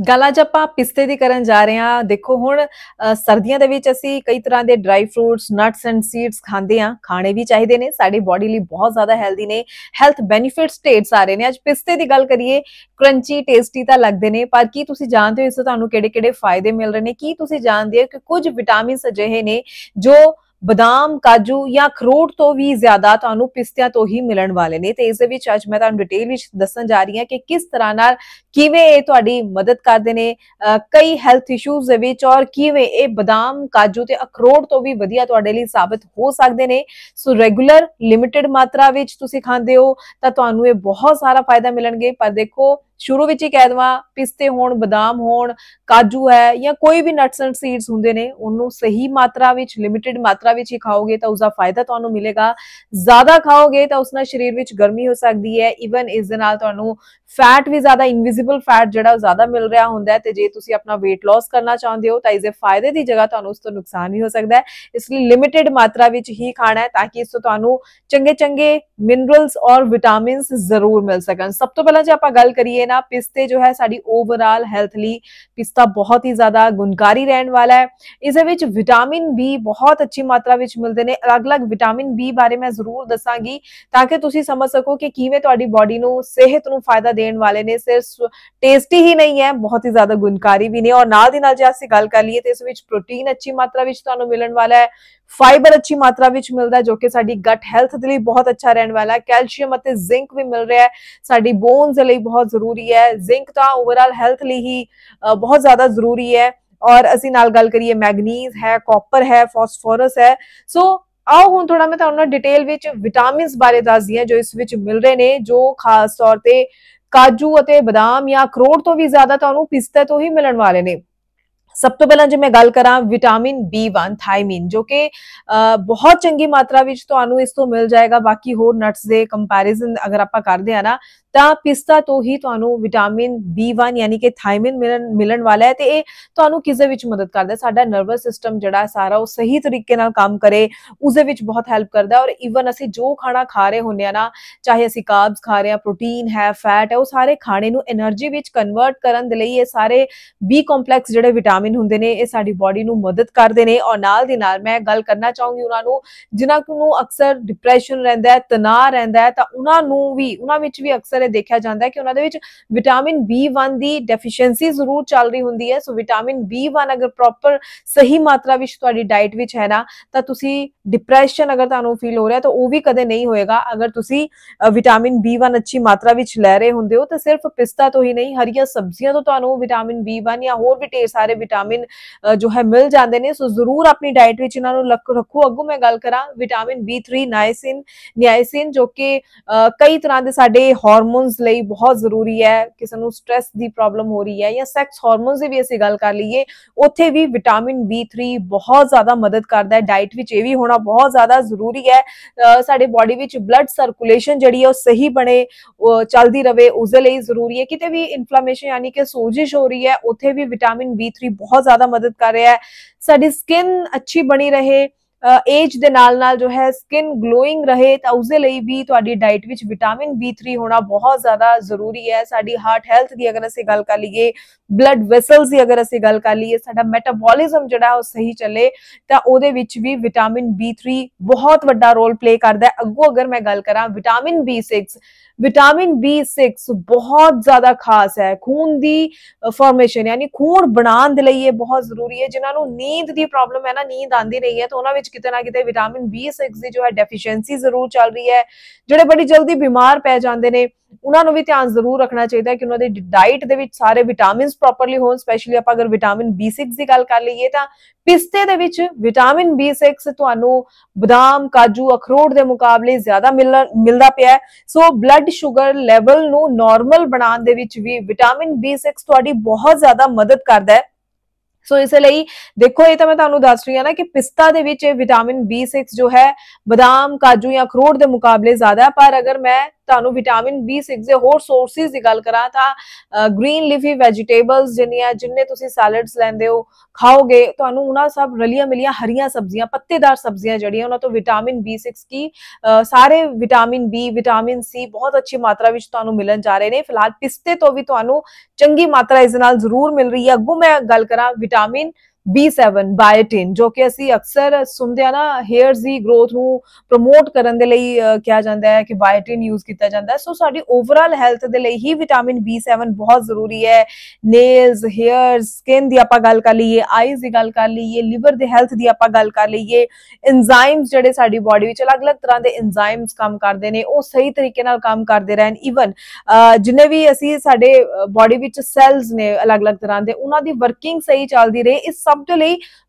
गल अज आप पिस्ते की कर जा रहे हैं देखो हूँ सर्दियों के असी कई तरह के dry fruits nuts and seeds खाते हैं खाने भी चाहिए ने सा बॉडी लिए बहुत ज़्यादा हैल्दी ने हैल्थ बेनीफिट्स ढेर सारे ने अच्छ पिस्ते की गल करिए क्रंची टेस्टी तो लगते हैं पर कि तुम जानते हो इससे तो फायदे मिल रहे हैं कि तुम जानते हो कि कुछ विटामिन अजे ने जो ਬਦਾਮ ਕਾਜੂ ਜਾਂ ਖਰੋਟ ਤੋਂ ਵੀ ਜ਼ਿਆਦਾ ਤੁਹਾਨੂੰ ਪਿਸਤਿਆਂ ਤੋਂ ਹੀ ਮਿਲਣ ਵਾਲੇ ਨੇ ਤੇ ਇਸ ਦੇ ਵਿੱਚ ਅੱਜ ਮੈਂ ਤੁਹਾਨੂੰ ਡਿਟੇਲ ਵਿੱਚ ਦੱਸਣ ਜਾ ਰਹੀ ਹਾਂ ਕਿ ਕਿਸ ਤਰ੍ਹਾਂ ਨਾਲ ਕਿਵੇਂ ਇਹ ਤੁਹਾਡੀ ਮਦਦ ਕਰਦੇ ਨੇ ਕਈ ਹੈਲਥ ਇਸ਼ੂਜ਼ ਦੇ ਵਿੱਚ ਔਰ ਕਿਵੇਂ ਇਹ ਬਦਾਮ ਕਾਜੂ ਤੇ ਅਖਰੋਟ ਤੋਂ ਵੀ ਵਧੀਆ ਤੁਹਾਡੇ ਲਈ ਸਾਬਤ ਹੋ ਸਕਦੇ ਨੇ ਸੋ ਰੈਗੂਲਰ ਲਿਮਿਟਿਡ ਮਾਤਰਾ ਵਿੱਚ ਤੁਸੀਂ ਖਾਂਦੇ ਹੋ ਤਾਂ ਤੁਹਾਨੂੰ ਇਹ ਬਹੁਤ ਸਾਰਾ ਫਾਇਦਾ ਮਿਲਣਗੇ ਪਰ ਦੇਖੋ ਸ਼ੁਰੂ ਵਿੱਚ ਹੀ ਕਹਿ ਦਵਾਂ ਪਿਸਤੇ ਹੋਣ ਬਦਾਮ ਹੋਣ ਕਾਜੂ ਹੈ ਜਾਂ ਕੋਈ ਵੀ ਨਟਸ ਐਂਡ ਸੀਡਸ ਹੁੰਦੇ ਨੇ ਉਹਨੂੰ ਸਹੀ ਮਾਤਰਾ ਵਿੱਚ ਲਿਮਿਟਿਡ ਮਾਤਰਾ ਵਿੱਚ ਹੀ ਖਾਓਗੇ ਤਾਂ ਉਸ ਦਾ ਫਾਇਦਾ ਤੁਹਾਨੂੰ ਮਿਲੇਗਾ ਜ਼ਿਆਦਾ ਖਾਓਗੇ ਤਾਂ ਉਸ ਨਾਲ ਸਰੀਰ ਵਿੱਚ ਗਰਮੀ ਹੋ ਸਕਦੀ ਹੈ ਇਵਨ ਇਸ ਦੇ ਨਾਲ ਤੁਹਾਨੂੰ ਫੈਟ ਵੀ ਜ਼ਿਆਦਾ ਇਨਵਿਜ਼ੀਬਲ ਫੈਟ ਜਿਹੜਾ ਉਹ ਜ਼ਿਆਦਾ ਮਿਲ ਰਿਹਾ ਹੁੰਦਾ ਹੈ ਤੇ ਜੇ ਤੁਸੀਂ ਆਪਣਾ weight loss ਕਰਨਾ ਚਾਹੁੰਦੇ ਹੋ ਤਾਂ ਇਸ ਦੇ ਫਾਇਦੇ ਦੀ ਜਗ੍ਹਾ ਤੁਹਾਨੂੰ ਉਸ ਤੋਂ ਨੁਕਸਾਨ ਵੀ ਹੋ ਸਕਦਾ ਹੈ ਇਸ ਲਈ ਲਿਮਿਟਿਡ ਮਾਤਰਾ ਵਿੱਚ ਹੀ ਖਾਣਾ ਹੈ ਤਾਂ ਕਿ ਇਸ ਤੋਂ ਤੁਹਾਨੂੰ ਚੰਗੇ ਚੰਗੇ ਮਿਨਰਲਸ ਔਰ ਵਿਟਾਮਿਨਸ ਜ਼ਰੂਰ ਮਿਲ ਸਕਣ ਸਭ ਤੋਂ ਪਹਿਲਾਂ ਜੇ ਆਪਾਂ ਗੱਲ ਕਰੀਏ है पिस्ते जो है साड़ी ओवरऑल हेल्थ ली पिस्ता बहुत ही ज्यादा गुणकारी रहने वाला है इस विटामिन बी बहुत अच्छी मात्रा में मिलते हैं अलग अलग विटामिन बी बारे मैं जरूर दसागी ताकि तुम समझ सको कि किवे थोड़ी बॉडी को सेहत को फायदा देने वाले ने सिर्फ टेस्टी ही नहीं है बहुत ही ज्यादा गुणकारी भी नहीं और नाल जो असं गल कर लिए तो इस प्रोटीन अच्छी मात्रा में मिलने वाला है फाइबर अच्छी मात्रा में मिलता है जो कि साड़ी गट हेल्थ के लिए बहुत अच्छा रहने वाला है कैल्शियम जिंक भी मिल रहा है साड़ी बोनस लिए बहुत जरूरी है जिंक तो ओवरऑल हैल्थ लिए ही बहुत ज्यादा जरूरी है और असी नाल गल करिए मैगनीज है कॉपर है फॉसफोरस है सो आओ हूँ थोड़ा मैं थोड़ा डिटेल विटामिन बारे दस दी जो इस विच मिल रहे हैं जो खास तौर पर काजू और बदम या अखरोट तो भी ज्यादा तो पिस्ते तो ही मिलने वाले ने सब तो पहला जो मैं गल करा विटामिन बी वन थाइमीन जो कि बहुत चंकी मात्रा में तो इस तो मिल जाएगा बाकी होर नट्स के कंपेरिजन अगर आप करते हैं ना तो पिस्ता तो ही तो विटामिन बी वन यानी कि थाइमिन मिल मिलन वाला है तो यह तो किसी भी मदद करता है साढ़ा नर्वस सिस्टम जरा सारा वो सही तरीके काम करे उस बहुत हैल्प करता है और ईवन असं जो खाना खा रहे होंगे ना चाहे असी काब्स खा रहे हैं प्रोटीन है फैट है वो सारे खाने एनर्जी कन्वर्ट करने सारे बी कॉम्पलैक्स जो विटामिन विटामिन होंगे ने यह साडी मदद करते हैं और नाल नाल मैं गल करना चाहूंगी उन्होंने जिन्होंने अक्सर डिप्रैशन रहा है तनाव रहा है तो उन्होंने भी उन्होंने भी अक्सर यह देखा जाता है कि उन्होंने विटामिन बी वन की डेफिशंसी जरूर चल रही होंगी है सो विटामिन बी वन अगर प्रॉपर सही मात्रा में थोड़ी डाइट में है ना तो डिप्रैशन अगर तुम फील हो रहा है तो वह भी कद नहीं होएगा अगर तुम विटामिन बी वन अच्छी मात्रा में लै रहे होंगे हो तो सिर्फ पिस्ता तो ही नहीं हरिया सब्जियां तो विटामिन बी वन या होर भी ढेर सारे विटा विटामिन uh, जो है मिल जाते हैं सो जरूर अपनी डाइट इन्होंने रखो अगू मैं गल करा vitamin B three niacin niacin जो कि uh, कई तरह के साडे हॉर्मोनस बहुत जरूरी है किसी स्ट्रैस की प्रॉब्लम हो रही है या सैक्स हॉर्मोनस की भी असं गल कर लीए उ भी विटामिन बी थ्री बहुत ज्यादा मदद करता है डाइट में यह भी होना बहुत ज्यादा जरूरी है uh, साढ़े बॉडी ब्लड सर्कुलेशन जी सही बने चलती रहे उस जरूरी है कितने भी इनफ्लामेन यानी कि सोजिश हो रही है उत्थे भी विटामिन बी थ्री बहुत ज्यादा मदद कर रहा है साड़ी स्किन अच्छी बनी रहे ਏਜ ਦੇ ਨਾਲ ਨਾਲ ਜੋ ਹੈ ਸਕਿਨ ਗਲੋਇੰਗ ਰਹੇ ਤਾਂ ਉਸ ਲਈ ਵੀ ਤੁਹਾਡੀ ਡਾਈਟ ਵਿੱਚ ਵਿਟਾਮਿਨ B3 ਹੋਣਾ ਬਹੁਤ ਜ਼ਿਆਦਾ ਜ਼ਰੂਰੀ ਹੈ ਸਾਡੀ ਹਾਰਟ ਹੈਲਥ ਦੀ ਅਗਰ ਅਸੀਂ ਗੱਲ ਕਰ ਲਈਏ ਬਲੱਡ ਵੈਸਲਸ ਦੀ ਅਗਰ ਅਸੀਂ ਗੱਲ ਕਰ ਲਈਏ ਸਾਡਾ ਮੈਟਾਬੋਲਿਜ਼ਮ ਜਿਹੜਾ ਉਹ ਸਹੀ ਚੱਲੇ ਤਾਂ ਉਹਦੇ ਵਿੱਚ ਵੀ ਵਿਟਾਮਿਨ B3 ਬਹੁਤ ਵੱਡਾ ਰੋਲ ਪਲੇ ਕਰਦਾ ਹੈ ਅੱਗੋਂ ਅਗਰ ਮੈਂ ਗੱਲ ਕਰਾਂ ਵਿਟਾਮਿਨ B6 ਵਿਟਾਮਿਨ B6 ਬਹੁਤ ਜ਼ਿਆਦਾ ਖਾਸ ਹੈ ਖੂਨ ਦੀ ਫਾਰਮੇਸ਼ਨ ਯਾਨੀ ਖੂਨ ਬਣਾਉਣ ਦੇ ਲਈ ਇਹ ਬਹੁਤ ਜ਼ਰੂਰੀ ਹੈ ਜਿਨ੍ਹਾਂ ਨੂੰ ਨੀਂਦ ਦੀ ਪ੍ਰੋਬਲਮ ਹੈ ਨਾ ਨੀਂਦ ਆਂਦੀ ਨਹੀਂ ਹੈ ਤਾਂ ਉਹਨਾਂ ਵਿੱਚ ਕਿਤੇ ਨਾ ਕਿਤੇ ਵਿਟਾਮਿਨ B6 ਦੀ ਜੋ ਹੈ ਡੈਫੀਸ਼ੀਐਂਸੀ ਜ਼ਰੂਰ ਚੱਲ ਰਹੀ ਹੈ ਜਿਹੜੇ ਬੜੀ ਜਲਦੀ ਬਿਮਾਰ ਪੈ ਜਾਂਦੇ ਨੇ ਉਹਨਾਂ ਨੂੰ ਵੀ ਧਿਆਨ ਜ਼ਰੂਰ ਰੱਖਣਾ ਚਾਹੀਦਾ ਕਿ ਉਹਨਾਂ ਦੀ ਡਾਈਟ ਦੇ ਵਿੱਚ ਸਾਰੇ ਵਿਟਾਮਿਨਸ ਪ੍ਰੋਪਰਲੀ ਹੋਣ ਸਪੈਸ਼ਲੀ ਆਪਾਂ ਅਗਰ ਵਿਟਾਮਿਨ B6 ਦੀ ਗੱਲ ਕਰ ਲਈਏ ਤਾਂ ਪਿਸਤੇ ਦੇ ਵਿੱਚ ਵਿਟਾਮਿਨ B6 ਤੁਹਾਨੂੰ ਬਦਾਮ ਕਾਜੂ ਅਖਰੋਟ ਦੇ ਮੁਕਾਬਲੇ ਜ਼ਿਆਦਾ ਮਿਲਦਾ ਪਿਆ ਸੋ ਬਲੱਡ ਸ਼ੂਗਰ ਲੈਵਲ ਨੂੰ ਨਾਰਮਲ ਬਣਾਉਣ ਦੇ ਵਿੱਚ ਵੀ ਵਿਟਾਮਿਨ B6 ਤੁਹਾਡੀ ਬਹੁਤ ਜ਼ਿਆਦਾ ਮਦਦ ਕਰਦਾ ਹੈ सो इस देखो ये तो मैं तुम्हें दस रही हूँ ना कि पिस्ता के विटामिन बी सिक्स जो है बदम काजू या अखरोट के मुकाबले ज्यादा पर अगर मैं विटामिन बी सिक्स के गल करा तो ग्रीन लिफी वैजीटेबल्स जिन्हें जिन्हें तुम सैलड्स लेंदे खाओगे तो सब रलिया मिलिया हरिया सब्जियां पत्तेदार सब्जियां जड़िया उन्होंने तो विटामिन बी सिक्स की आ, सारे विटामिन बी विटामिन सी बहुत अच्छी मात्रा में तो मिलन जा रहे हैं फिलहाल पिस्ते तो भी तो चंकी मात्रा इस जरूर मिल रही है अगू मैं गल करा विटामिन B7 biotin ਜੋ ਕਿ ਅਸੀਂ ਅਕਸਰ ਸੁਣਦੇ ਆ ਨਾ ਹੇਅਰਸ ਦੀ ਗਰੋਥ ਨੂੰ ਪ੍ਰੋਮੋਟ ਕਰਨ ਦੇ ਲਈ ਕਿਹਾ ਜਾਂਦਾ ਹੈ ਕਿ ਬਾਇਟਿਨ ਯੂਜ਼ ਕੀਤਾ ਜਾਂਦਾ ਹੈ ਸੋ ਸਾਡੀ ਓਵਰਆਲ ਹੈਲਥ ਦੇ ਲਈ ਹੀ ਵਿਟਾਮਿਨ B7 ਬਹੁਤ ਜ਼ਰੂਰੀ ਹੈ ਨੇਲਸ ਹੇਅਰਸ ਸਕਿਨ ਦੀ ਆਪਾਂ ਗੱਲ ਕਰ ਲਈਏ ਆਈਜ਼ ਦੀ ਗੱਲ ਕਰ ਲਈਏ ਲਿਵਰ ਦੀ ਹੈਲਥ ਦੀ ਆਪਾਂ ਗੱਲ ਕਰ ਲਈਏ ਐਂਜ਼ਾਈਮਸ ਜਿਹੜੇ ਸਾਡੀ ਬਾਡੀ ਵਿੱਚ ਅਲੱਗ-ਅਲੱਗ ਤਰ੍ਹਾਂ ਦੇ ਐਂਜ਼ਾਈਮਸ ਕੰਮ ਕਰਦੇ ਨੇ ਉਹ ਸਹੀ ਤਰੀਕੇ ਨਾਲ ਕੰਮ ਕਰਦੇ ਰਹਿਣ ਇਵਨ ਜਿੰਨੇ ਵੀ ਅਸੀਂ ਸਾਡੇ ਬਾਡੀ ਵਿੱਚ ਸੈਲਸ ਨੇ ਅਲੱਗ-ਅਲੱਗ ਤਰ੍ਹਾਂ ਦੇ ਉਹਨਾਂ ਦੀ ਵਰਕਿੰਗ ਸਹੀ ਚੱਲਦੀ ਰਹੇ ਇਸ सब तो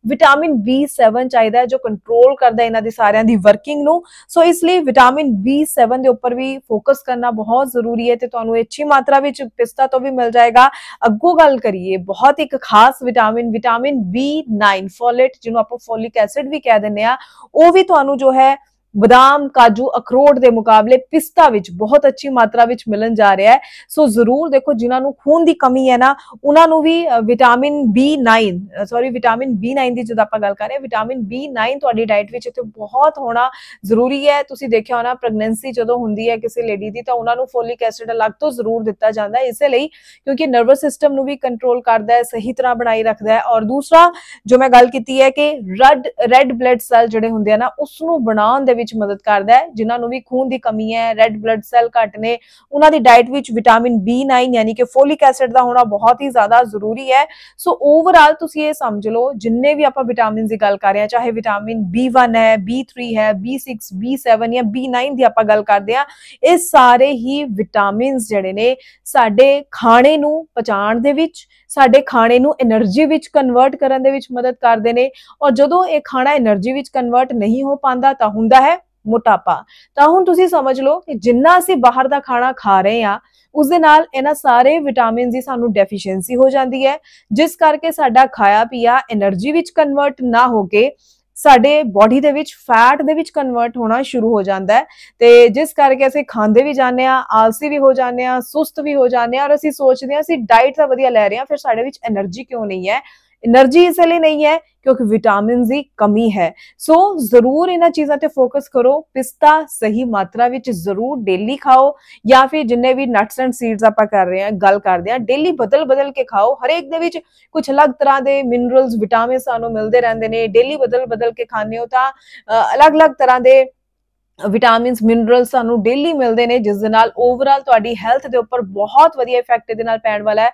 विटामिन बी सैवन चाहिए जो कंट्रोल करता इन्हों सारे वर्किंग सो so, इसलिए विटामिन बी सैवन के उपर भी फोकस करना बहुत जरूरी है तो अच्छी मात्रा में पिस्ता तो भी मिल जाएगा अगो गल करिए बहुत एक खास vitamin vitamin B nine folate जिन्होंने आप फोलिक एसिड भी कह दें भी जो है बदम काजू अखरोट के मुकाबले पिस्ता विच बहुत अच्छी मात्रा विच मिलन जा रहा है सो जरूर देखो जिन्होंने खून की कमी है ना उन्होंने भी vitamin B nine sorry vitamin B nine की जो आप गल कर रहे विटामिन बी नाइन थोड़ी डायट में इतने बहुत होना जरूरी है तुम देखा होना प्रैगनेंसी जो होंगी है किसी लेडी की तो उन्होंने फोलिक एसिड अलग तो जरूर दिता जाता है इसलिए क्योंकि नर्वस सिस्टम भी कंट्रोल करता है सही तरह बनाई रखता है और दूसरा जो मैं गल की है कि रड रेड ब्लड सैल जो होंगे ना उसू बना मदद करता है जिन्होंने भी खून की कमी है रेड ब्लड सैल घट घटने उन्होंने डायट में विटामिन बी नाइन यानी कि फोलिक एसिड का होना बहुत ही ज्यादा जरूरी है सो ओवरऑल तुम ये समझ लो जिन्हें भी आप विटामिन की गल कर रहे हैं चाहे विटामिन बी वन है बी थ्री है बी सिक्स बी सैवन या बी नाइन की आप गल करते हैं ये सारे ही विटामिन जड़े ने साडे खाने पचाण साडे खाने एनर्जी कन्वर्ट करने मदद करते हैं और जो ये खाना एनर्जी कन्वर्ट नहीं हो पाता तो होंगे है ਮੋਟਾਪਾ ਤਾਂ ਹੁਣ ਤੁਸੀਂ ਸਮਝ ਲਓ ਕਿ ਜਿੰਨਾ ਅਸੀਂ ਬਾਹਰ ਦਾ ਖਾਣਾ ਖਾ ਰਹੇ ਆ ਉਸ ਦੇ ਨਾਲ ਇਹਨਾਂ ਸਾਰੇ ਵਿਟਾਮਿਨਸ ਦੀ ਸਾਨੂੰ ਡੈਫੀਸ਼ੀਐਂਸੀ ਹੋ ਜਾਂਦੀ ਹੈ ਜਿਸ ਕਰਕੇ ਸਾਡਾ ਖਾਇਆ ਪੀਆ એનર્ਜੀ ਵਿੱਚ ਕਨਵਰਟ ਨਾ ਹੋ ਕੇ ਸਾਡੇ ਬੋਡੀ ਦੇ ਵਿੱਚ ਫੈਟ ਦੇ ਵਿੱਚ ਕਨਵਰਟ ਹੋਣਾ ਸ਼ੁਰੂ ਹੋ ਜਾਂਦਾ ਹੈ ਤੇ ਜਿਸ ਕਰਕੇ ਅਸੀਂ ਖਾਂਦੇ ਵੀ ਜਾਂਦੇ ਆ ਆਲਸੀ ਵੀ ਹੋ ਜਾਂਦੇ ਆ ਸੁਸਤ ਵੀ ਹੋ ਜਾਂਦੇ ਆ ਔਰ ਅਸੀਂ ਸੋਚਦੇ ਆ ਅਸੀਂ ਡਾਈਟ ਤਾਂ ਵਧੀਆ ਲੈ ਰਹੇ ਆ ਫਿਰ ਸਾਡੇ ਵਿੱਚ એનર્ਜੀ ਕਿਉਂ ਨਹੀਂ ਹੈ એનર્જી इसलिए नहीं है क्योंकि ਵਿਟਾਮਿਨ ਦੀ ਕਮੀ ਹੈ ਸੋ ਜ਼ਰੂਰ ਇਹਨਾਂ ਚੀਜ਼ਾਂ ਤੇ ਫੋਕਸ ਕਰੋ ਪਿਸਤਾ ਸਹੀ ਮਾਤਰਾ ਵਿੱਚ ਜ਼ਰੂਰ ਡੇਲੀ ਖਾਓ ਜਾਂ ਫਿਰ ਜਿੰਨੇ ਵੀ ਨਟਸ ਐਂਡ ਸੀਡਸ ਆਪਾਂ ਕਰ ਰਹੇ ਹਾਂ ਗੱਲ ਕਰਦੇ ਹਾਂ ਡੇਲੀ ਬਦਲ ਬਦਲ ਕੇ ਖਾਓ ਹਰੇਕ ਦੇ ਵਿੱਚ ਕੁਝ ਅਲੱਗ ਤਰ੍ਹਾਂ ਦੇ ਮਿਨਰਲਸ ਵਿਟਾਮਿਨ ਸਾਨੂੰ ਮਿਲਦੇ ਰਹਿੰਦੇ ਨੇ ਡੇਲੀ ਬਦਲ ਬਦਲ ਕੇ ਖਾਣੇ ਹੋ ਤਾਂ ਅਲੱਗ-ਅਲੱਗ ਤਰ੍ਹਾਂ ਦੇ ਵਿਟਾਮਿਨਸ ਮਿਨਰਲਸ ਸਾਨੂੰ ਡੇਲੀ ਮਿਲਦੇ ਨੇ ਜਿਸ ਦੇ ਨਾਲ ਓਵਰਆਲ ਤੁਹਾਡੀ ਹੈਲਥ ਦੇ ਉੱਪਰ ਬਹੁਤ ਵਧੀਆ ਇਫੈਕਟ ਇਹਦੇ ਨਾਲ ਪੈਣ ਵਾਲਾ ਹੈ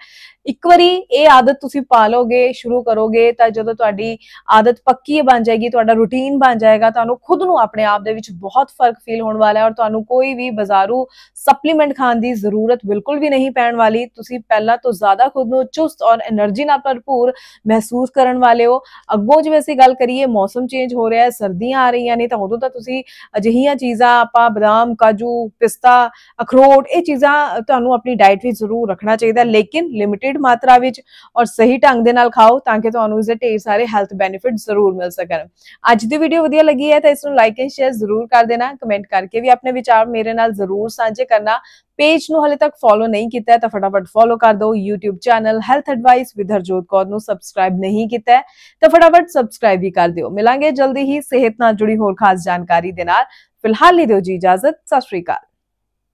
ਇੱਕ ਵਾਰੀ ਇਹ ਆਦਤ ਤੁਸੀਂ ਪਾ ਲੋਗੇ ਸ਼ੁਰੂ ਕਰੋਗੇ ਤਾਂ ਜਦੋਂ ਤੁਹਾਡੀ ਆਦਤ ਪੱਕੀ ਬਣ ਜਾਏਗੀ ਤੁਹਾਡਾ ਰੁਟੀਨ ਬਣ ਜਾਏਗਾ ਤੁਹਾਨੂੰ ਖੁਦ ਨੂੰ ਆਪਣੇ ਆਪ ਦੇ ਵਿੱਚ ਬਹੁਤ ਫਰਕ ਫੀਲ ਹੋਣ ਵਾਲਾ ਹੈ ਔਰ ਤੁਹਾਨੂੰ ਕੋਈ ਵੀ ਬਾਜ਼ਾਰੂ ਸਪਲੀਮੈਂਟ ਖਾਣ ਦੀ ਜ਼ਰੂਰਤ ਬਿਲਕੁਲ ਵੀ ਨਹੀਂ ਪੈਣ ਵਾਲੀ ਤੁਸੀਂ ਪਹਿਲਾਂ ਤੋਂ ਜ਼ਿਆਦਾ ਖੁਦ ਨੂੰ ਚੁਸਤ ਔਰ એનર્ਜੀ ਨਾਲ ਭਰਪੂਰ ਮਹਿਸੂਸ ਕਰਨ ਵਾਲੇ ਹੋ ਅੱਗੋਂ ਜਿਵੇਂ ਅਸੀਂ ਗੱਲ ਕਰੀਏ ਮੌਸਮ ਚੇਂਜ ਹੋ ਰਿਹਾ ਹੈ ਸਰਦੀਆਂ ਆ ਰਹੀਆਂ ਨੇ ਤਾਂ ਉਦੋਂ ਤਾਂ ਤੁਸੀਂ ਅਜਿਹੀਆਂ ਚੀਜ਼ਾਂ ਆਪਾਂ ਬਦਾਮ ਕਾਜੂ ਪਿਸਤਾ ਅਖਰੋਟ ਇਹ ਚੀਜ਼ਾਂ ਤੁਹਾਨੂੰ ਆਪਣੀ ਡਾਈਟ ਵਿੱਚ ਜ਼ਰੂਰ ਰੱਖਣਾ ਚਾਹੀਦਾ ਲੇਕਿਨ ਲਿਮਿਟਿਡ ਲimited ਮਾਤਰਾ ਵਿੱਚ ਔਰ ਸਹੀ ਢੰਗ ਦੇ ਨਾਲ ਖਾਓ ਤਾਂ ਕਿ ਤੁਹਾਨੂੰ ਇਸ ਦੇ ਢੇਰ ਸਾਰੇ ਹੈਲਥ ਬੈਨੀਫਿਟ ਜ਼ਰੂਰ ਮਿਲ ਸਕਣ ਅੱਜ ਦੀ ਵੀਡੀਓ ਵਧੀਆ ਲੱਗੀ ਹੈ ਤਾਂ ਇਸ ਨੂੰ ਲਾਈਕ ਐਂਡ ਸ਼ੇਅਰ ਜ਼ਰੂਰ ਕਰ ਦੇਣਾ ਕਮੈਂਟ ਕਰਕੇ ਵੀ ਆਪਣੇ ਵਿਚਾਰ ਮੇਰੇ ਨਾਲ ਜ਼ਰੂਰ ਸਾਂਝੇ ਕਰਨਾ ਪੇਜ ਨੂੰ ਹਲੇ ਤੱਕ ਫੋਲੋ ਨਹੀਂ ਕੀਤਾ ਤਾਂ ਫਟਾਫਟ ਫੋਲੋ ਕਰ ਦਿਓ YouTube channel health advice with Harjot Kaur ਨੂੰ ਸਬਸਕ੍ਰਾਈਬ ਨਹੀਂ ਕੀਤਾ ਤਾਂ ਫਟਾਫਟ ਸਬਸਕ੍ਰਾਈਬ ਵੀ ਕਰ ਦਿਓ ਮਿਲਾਂਗੇ ਜਲਦੀ ਹੀ ਸਿਹਤ ਨਾਲ ਜੁੜੀ ਹੋਰ ਖਾਸ ਜਾਣਕਾਰੀ ਦੇ ਨਾਲ ਫਿਲਹਾਲ ਲਈ ਦਿਓ ਜੀ ਇਜਾਜ਼ਤ ਸਤਿ ਸ਼੍ਰੀ ਅਕਾਲ